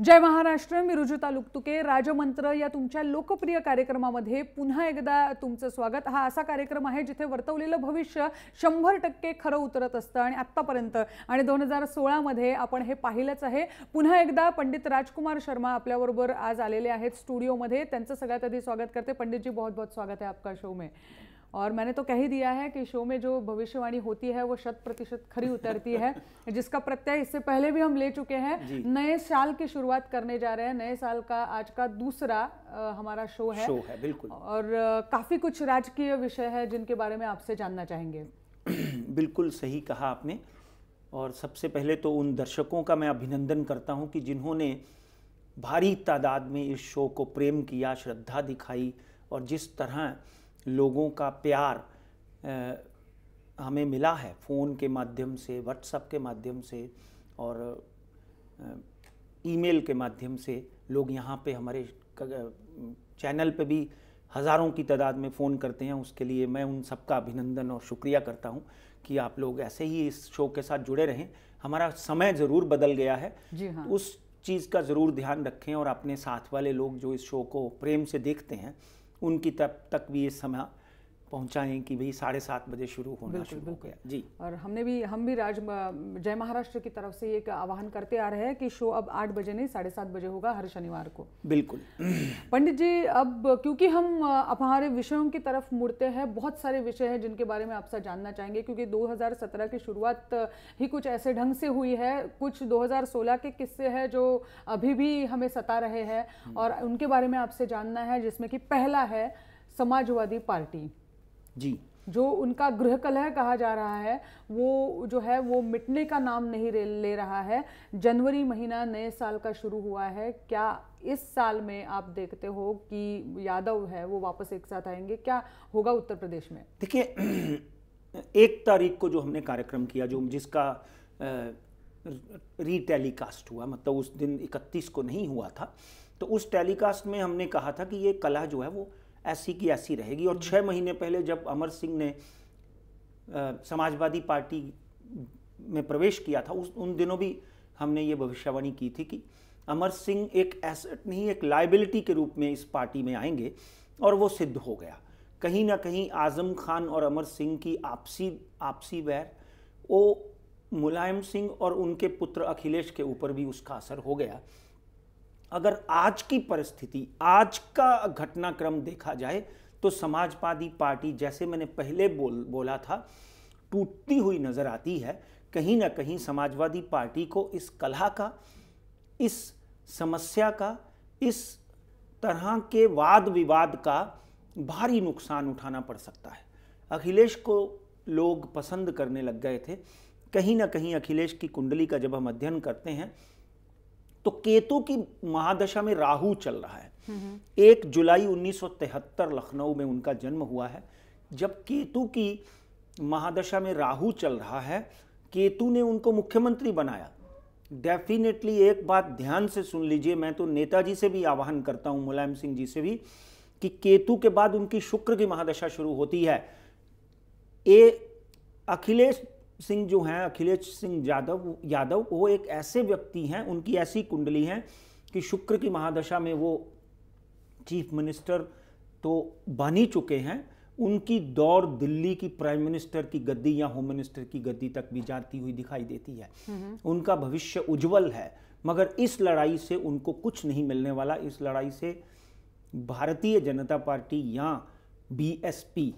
जय महाराष्ट्र मी लुकतुके लुकतुके राजमंत्र या तुमच्या लोकप्रिय कार्यक्रमामध्ये पुन्हा एकदा तुमचं स्वागत हा असा कार्यक्रम आहे जिथे वर्तवलेलं भविष्य शंभर टक्के खरं उतरत असतं आणि आत्तापर्यंत आणि दोन हजार सोळामध्ये आपण हे पाहिलंच आहे पुन्हा एकदा पंडित राजकुमार शर्मा आपल्याबरोबर आज आलेले आहेत स्टुडिओमध्ये त्यांचं सगळ्यात आधी स्वागत करते पंडितजी बहुत बहुत स्वागत आहे आपका शो मे और मैंने तो कह ही दिया है कि शो में जो भविष्यवाणी होती है वो शत प्रतिशत खरी उतरती है जिसका प्रत्यय इससे पहले भी हम ले चुके हैं नए साल की शुरुआत करने जा रहे हैं नए साल का आज का दूसरा आ, हमारा शो है शो है बिल्कुल और आ, काफी कुछ राजकीय विषय है जिनके बारे में आपसे जानना चाहेंगे बिल्कुल सही कहा आपने और सबसे पहले तो उन दर्शकों का मैं अभिनंदन करता हूँ कि जिन्होंने भारी तादाद में इस शो को प्रेम किया श्रद्धा दिखाई और जिस तरह लोगों का प्यार आ, हमें मिला है फ़ोन के माध्यम से व्हाट्सअप के माध्यम से और ईमेल के माध्यम से लोग यहाँ पे हमारे चैनल पे भी हज़ारों की तादाद में फ़ोन करते हैं उसके लिए मैं उन सबका अभिनंदन और शुक्रिया करता हूँ कि आप लोग ऐसे ही इस शो के साथ जुड़े रहें हमारा समय ज़रूर बदल गया है जी हाँ। उस चीज़ का ज़रूर ध्यान रखें और अपने साथ वाले लोग जो इस शो को प्रेम से देखते हैं उनकी तब तक भी ये समय पहुंचाएं कि भाई साढ़े सात बजे शुरू होना बिल्कुल, शुरू बिल्कुल। हो गया जी और हमने भी हम भी राज जय महाराष्ट्र की तरफ से एक आवाहन करते आ रहे हैं कि शो अब आठ बजे नहीं साढ़े सात बजे होगा हर शनिवार को बिल्कुल पंडित जी अब क्योंकि हम हमारे विषयों की तरफ मुड़ते हैं बहुत सारे विषय हैं जिनके बारे में आपसे जानना चाहेंगे क्योंकि दो की शुरुआत ही कुछ ऐसे ढंग से हुई है कुछ दो के किस्से हैं जो अभी भी हमें सता रहे हैं और उनके बारे में आपसे जानना है जिसमें कि पहला है समाजवादी पार्टी जी जो उनका गृह कलह कहा जा रहा है वो जो है वो मिटने का नाम नहीं ले रहा है जनवरी महीना नए साल का शुरू हुआ है क्या इस साल में आप देखते हो कि यादव है वो वापस एक साथ आएंगे क्या होगा उत्तर प्रदेश में देखिए एक तारीख को जो हमने कार्यक्रम किया जो जिसका रीटेलीकास्ट हुआ मतलब उस दिन इकतीस को नहीं हुआ था तो उस टेलीकास्ट में हमने कहा था कि ये कला जो है वो ऐसी की ऐसी रहेगी और छः हम्म। महीने पहले जब अमर सिंह ने आ, समाजवादी पार्टी में प्रवेश किया था उस उन दिनों भी हमने ये भविष्यवाणी की थी कि अमर सिंह एक एसेट नहीं एक लाइबिलिटी के रूप में इस पार्टी में आएंगे और वो सिद्ध हो गया कहीं ना कहीं आज़म खान और अमर सिंह की आपसी आपसी वैर वो मुलायम सिंह और उनके पुत्र अखिलेश के ऊपर भी उसका असर हो गया अगर आज की परिस्थिति आज का घटनाक्रम देखा जाए तो समाजवादी पार्टी जैसे मैंने पहले बोल बोला था टूटती हुई नज़र आती है कहीं ना कहीं समाजवादी पार्टी को इस कला का इस समस्या का इस तरह के वाद विवाद का भारी नुकसान उठाना पड़ सकता है अखिलेश को लोग पसंद करने लग गए थे कहीं ना कहीं अखिलेश की कुंडली का जब हम अध्ययन करते हैं तो केतु की महादशा में राहु चल रहा है हम्म, हम्म। एक जुलाई 1973 लखनऊ में उनका जन्म हुआ है जब केतु की महादशा में राहु चल रहा है केतु ने उनको मुख्यमंत्री बनाया डेफिनेटली एक बात ध्यान से सुन लीजिए मैं तो नेताजी से भी आह्वान करता हूं मुलायम सिंह जी से भी कि केतु के बाद उनकी शुक्र की महादशा शुरू होती है ए अखिलेश सिंह जो हैं अखिलेश सिंह यादव यादव वो एक ऐसे व्यक्ति हैं उनकी ऐसी कुंडली है कि शुक्र की महादशा में वो चीफ मिनिस्टर तो बन ही चुके हैं उनकी दौड़ दिल्ली की प्राइम मिनिस्टर की गद्दी या होम मिनिस्टर की गद्दी तक भी जाती हुई दिखाई देती है उनका भविष्य उज्जवल है मगर इस लड़ाई से उनको कुछ नहीं मिलने वाला इस लड़ाई से भारतीय जनता पार्टी या बीएसपी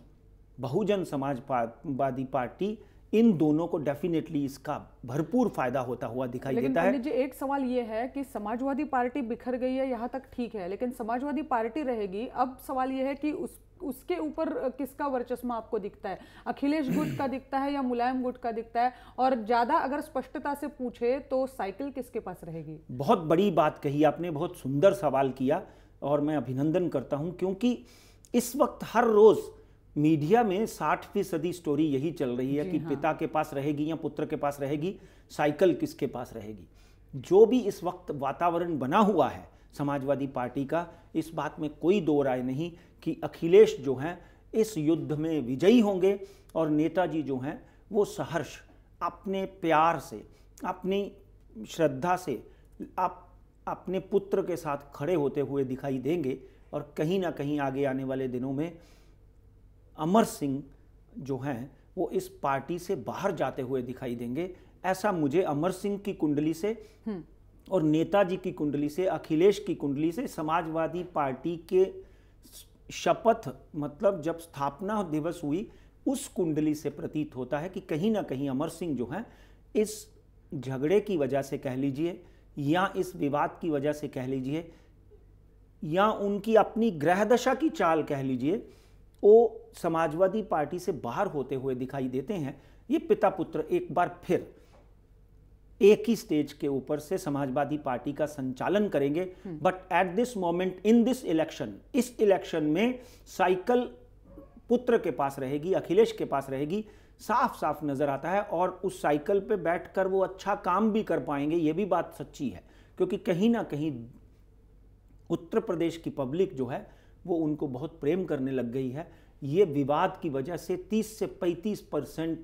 बहुजन समाजवादी पार्टी इन दोनों को डेफिनेटली इसका भरपूर फायदा होता हुआ दिखाई देता है जी एक सवाल ये है कि समाजवादी पार्टी बिखर गई है यहाँ तक ठीक है लेकिन समाजवादी पार्टी रहेगी अब सवाल ये है कि उस उसके ऊपर किसका वर्चस्मा आपको दिखता है अखिलेश गुट का दिखता है या मुलायम गुट का दिखता है और ज़्यादा अगर स्पष्टता से पूछे तो साइकिल किसके पास रहेगी बहुत बड़ी बात कही आपने बहुत सुंदर सवाल किया और मैं अभिनंदन करता हूं क्योंकि इस वक्त हर रोज़ मीडिया में साठ फीसदी स्टोरी यही चल रही है कि हाँ। पिता के पास रहेगी या पुत्र के पास रहेगी साइकिल किसके पास रहेगी जो भी इस वक्त वातावरण बना हुआ है समाजवादी पार्टी का इस बात में कोई दो राय नहीं कि अखिलेश जो हैं इस युद्ध में विजयी होंगे और नेताजी जो हैं वो सहर्ष अपने प्यार से अपनी श्रद्धा से आप अपने पुत्र के साथ खड़े होते हुए दिखाई देंगे और कहीं ना कहीं आगे आने वाले दिनों में अमर सिंह जो हैं वो इस पार्टी से बाहर जाते हुए दिखाई देंगे ऐसा मुझे अमर सिंह की कुंडली से हम्म। और नेताजी की कुंडली से अखिलेश की कुंडली से समाजवादी पार्टी के शपथ मतलब जब स्थापना दिवस हुई उस कुंडली से प्रतीत होता है कि कहीं ना कहीं अमर सिंह जो हैं इस झगड़े की वजह से कह लीजिए या इस विवाद की वजह से कह लीजिए या उनकी अपनी ग्रह दशा की चाल कह लीजिए वो समाजवादी पार्टी से बाहर होते हुए दिखाई देते हैं ये पिता पुत्र एक बार फिर एक ही स्टेज के ऊपर से समाजवादी पार्टी का संचालन करेंगे hmm. But at this moment in this election इस इलेक्शन में साइकिल पुत्र के पास रहेगी अखिलेश के पास रहेगी साफ साफ नजर आता है और उस साइकिल पे बैठकर वो अच्छा काम भी कर पाएंगे ये भी बात सच्ची है क्योंकि कहीं ना कहीं उत्तर प्रदेश की पब्लिक जो है वो उनको बहुत प्रेम करने लग गई है ये विवाद की वजह से 30 से 35 परसेंट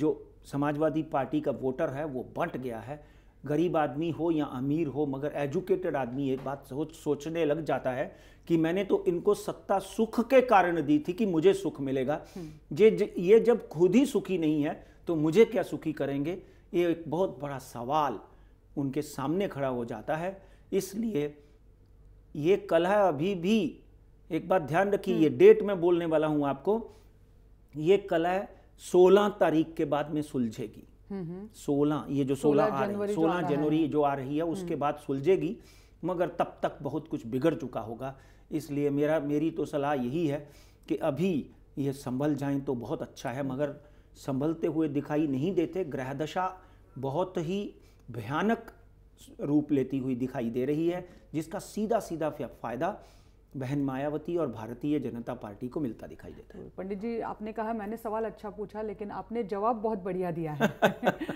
जो समाजवादी पार्टी का वोटर है वो बंट गया है गरीब आदमी हो या अमीर हो मगर एजुकेटेड आदमी एक बात सोच सोचने लग जाता है कि मैंने तो इनको सत्ता सुख के कारण दी थी कि मुझे सुख मिलेगा हम्म। जे, जे ये जब खुद ही सुखी नहीं है तो मुझे क्या सुखी करेंगे ये एक बहुत बड़ा सवाल उनके सामने खड़ा हो जाता है इसलिए ये कला अभी भी एक बात ध्यान रखिए ये हम्म। डेट में बोलने वाला हूँ आपको ये कला सोलह तारीख के बाद में सुलझेगी हम्म, हम्म। सोलह ये जो सोलह आ रही सोलह जनवरी जो आ रही है उसके बाद सुलझेगी मगर तब तक बहुत कुछ बिगड़ चुका होगा इसलिए मेरा मेरी तो सलाह यही है कि अभी ये संभल जाएं तो बहुत अच्छा है मगर संभलते हुए दिखाई नहीं देते ग्रह दशा बहुत ही भयानक रूप लेती हुई दिखाई दे रही है जिसका सीधा सीधा फायदा बहन मायावती और भारतीय जनता पार्टी को मिलता दिखाई देता है पंडित जी आपने कहा मैंने सवाल अच्छा पूछा लेकिन आपने जवाब बहुत बढ़िया दिया है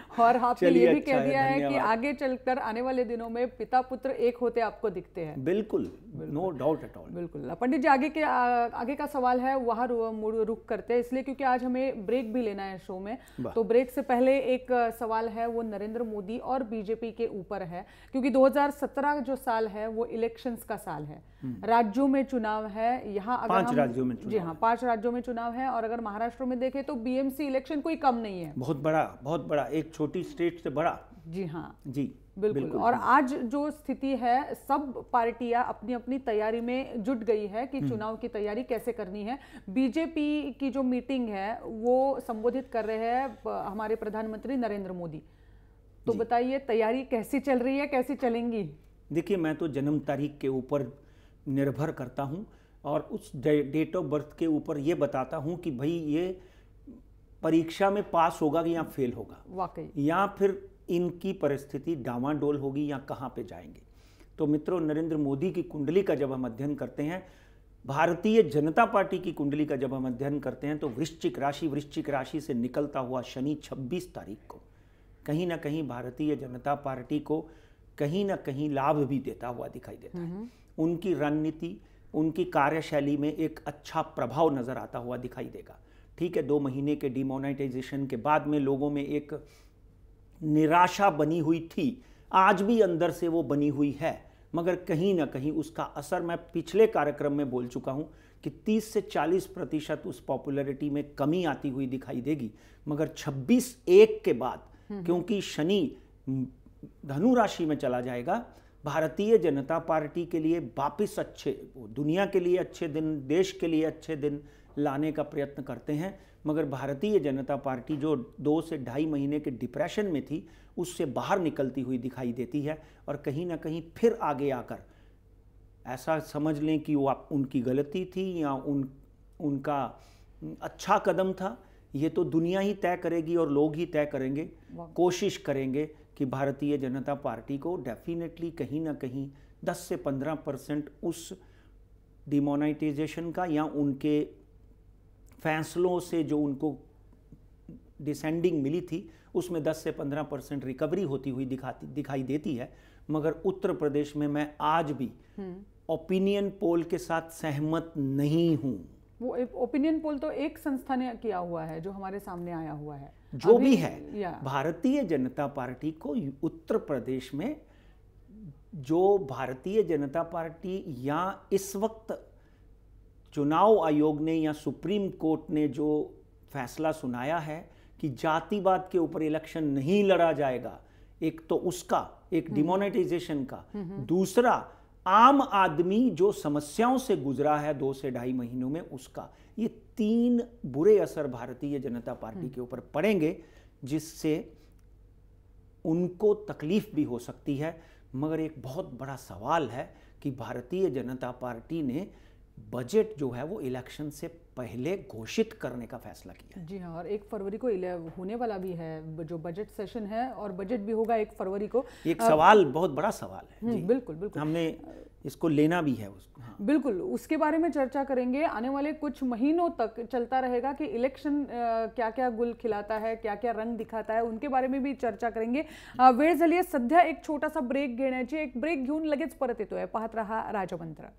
और आपने ये भी अच्छा कह दिया है, है कि आगे चलकर आने वाले दिनों में पिता पुत्र एक होते आपको दिखते हैं बिल्कुल नो डाउट एट ऑल बिल्कुल पंडित जी आगे के आगे का सवाल है वहाँ रुक करते हैं इसलिए क्योंकि आज हमें ब्रेक भी लेना है शो में तो ब्रेक से पहले एक सवाल है वो नरेंद्र मोदी और बीजेपी के ऊपर है क्योंकि दो जो साल है वो इलेक्शन का साल है हम्म। राज्यों में चुनाव है यहाँ पांच राज्यों में चुनाव जी हाँ पांच राज्यों में चुनाव है और अगर महाराष्ट्र में देखें तो बीएमसी इलेक्शन कोई कम नहीं है बहुत बड़ा बहुत बड़ा एक छोटी स्टेट से बड़ा जी हाँ जी बिल्कुल, बिल्कुल और आज जो स्थिति है सब पार्टियां अपनी अपनी तैयारी में जुट गई है कि हम्म। चुनाव की तैयारी कैसे करनी है बीजेपी की जो मीटिंग है वो संबोधित कर रहे हैं हमारे प्रधानमंत्री नरेंद्र मोदी तो बताइए तैयारी कैसी चल रही है कैसी चलेंगी देखिए मैं तो जन्म तारीख के ऊपर निर्भर करता हूँ और उस डेट ऑफ बर्थ के ऊपर ये बताता हूँ कि भाई ये परीक्षा में पास होगा या फेल होगा वाकई या फिर इनकी परिस्थिति डावाडोल होगी या कहाँ पे जाएंगे तो मित्रों नरेंद्र मोदी की कुंडली का जब हम अध्ययन करते हैं भारतीय जनता पार्टी की कुंडली का जब हम अध्ययन करते हैं तो वृश्चिक राशि वृश्चिक राशि से निकलता हुआ शनि 26 तारीख को कहीं ना कहीं भारतीय जनता पार्टी को कहीं ना कहीं लाभ भी देता हुआ दिखाई देता है हम्म। उनकी रणनीति उनकी कार्यशैली में एक अच्छा प्रभाव नज़र आता हुआ दिखाई देगा ठीक है दो महीने के डिमोनेटाइजेशन के बाद में लोगों में एक निराशा बनी हुई थी आज भी अंदर से वो बनी हुई है मगर कहीं ना कहीं उसका असर मैं पिछले कार्यक्रम में बोल चुका हूँ कि 30 से 40 प्रतिशत उस पॉपुलैरिटी में कमी आती हुई दिखाई देगी मगर 26 एक के बाद हम्म। क्योंकि शनि धनु राशि में चला जाएगा भारतीय जनता पार्टी के लिए वापिस अच्छे दुनिया के लिए अच्छे दिन देश के लिए अच्छे दिन लाने का प्रयत्न करते हैं मगर भारतीय जनता पार्टी जो दो से ढाई महीने के डिप्रेशन में थी उससे बाहर निकलती हुई दिखाई देती है और कहीं ना कहीं फिर आगे आकर ऐसा समझ लें कि वो उनकी गलती थी या उन उनका अच्छा कदम था ये तो दुनिया ही तय करेगी और लोग ही तय करेंगे कोशिश करेंगे कि भारतीय जनता पार्टी को डेफिनेटली कहीं ना कहीं 10 से 15 परसेंट उस डिमोनाइटाइजेशन का या उनके फैसलों से जो उनको डिसेंडिंग मिली थी उसमें 10 से 15 परसेंट रिकवरी होती हुई दिखाती दिखाई देती है मगर उत्तर प्रदेश में मैं आज भी ओपिनियन हम्म। पोल के साथ सहमत नहीं हूँ वो ओपिनियन पोल तो एक संस्था ने किया हुआ है जो हमारे सामने आया हुआ है जो भी है भारतीय जनता पार्टी को उत्तर प्रदेश में जो भारतीय जनता पार्टी या इस वक्त चुनाव आयोग ने या सुप्रीम कोर्ट ने जो फैसला सुनाया है कि जातिवाद के ऊपर इलेक्शन नहीं लड़ा जाएगा एक तो उसका एक डिमोनेटाइजेशन हम्म। का हम्म, हम्म। दूसरा आम आदमी जो समस्याओं से गुजरा है दो से ढाई महीनों में उसका ये तीन बुरे असर भारतीय जनता पार्टी हम्म। के ऊपर पड़ेंगे जिससे उनको तकलीफ भी हो सकती है मगर एक बहुत बड़ा सवाल है कि भारतीय जनता पार्टी ने बजट जो है वो इलेक्शन से पहले घोषित करने का फैसला किया जी हाँ और एक फरवरी को होने वाला भी है जो बजट सेशन है और बजट भी होगा एक फरवरी को एक सवाल बहुत बड़ा सवाल है हम्म, जी। बिल्कुल बिल्कुल हमने इसको लेना भी है उसको हाँ। बिल्कुल उसके बारे में चर्चा करेंगे आने वाले कुछ महीनों तक चलता रहेगा कि इलेक्शन क्या क्या गुल खिलाता है क्या क्या रंग दिखाता है उनके बारे में भी चर्चा करेंगे वेळ झाली सद्या एक छोटा सा ब्रेक घेण्याची एक ब्रेक घेन लगे परत येतोय पाहत रहा राजमंत्र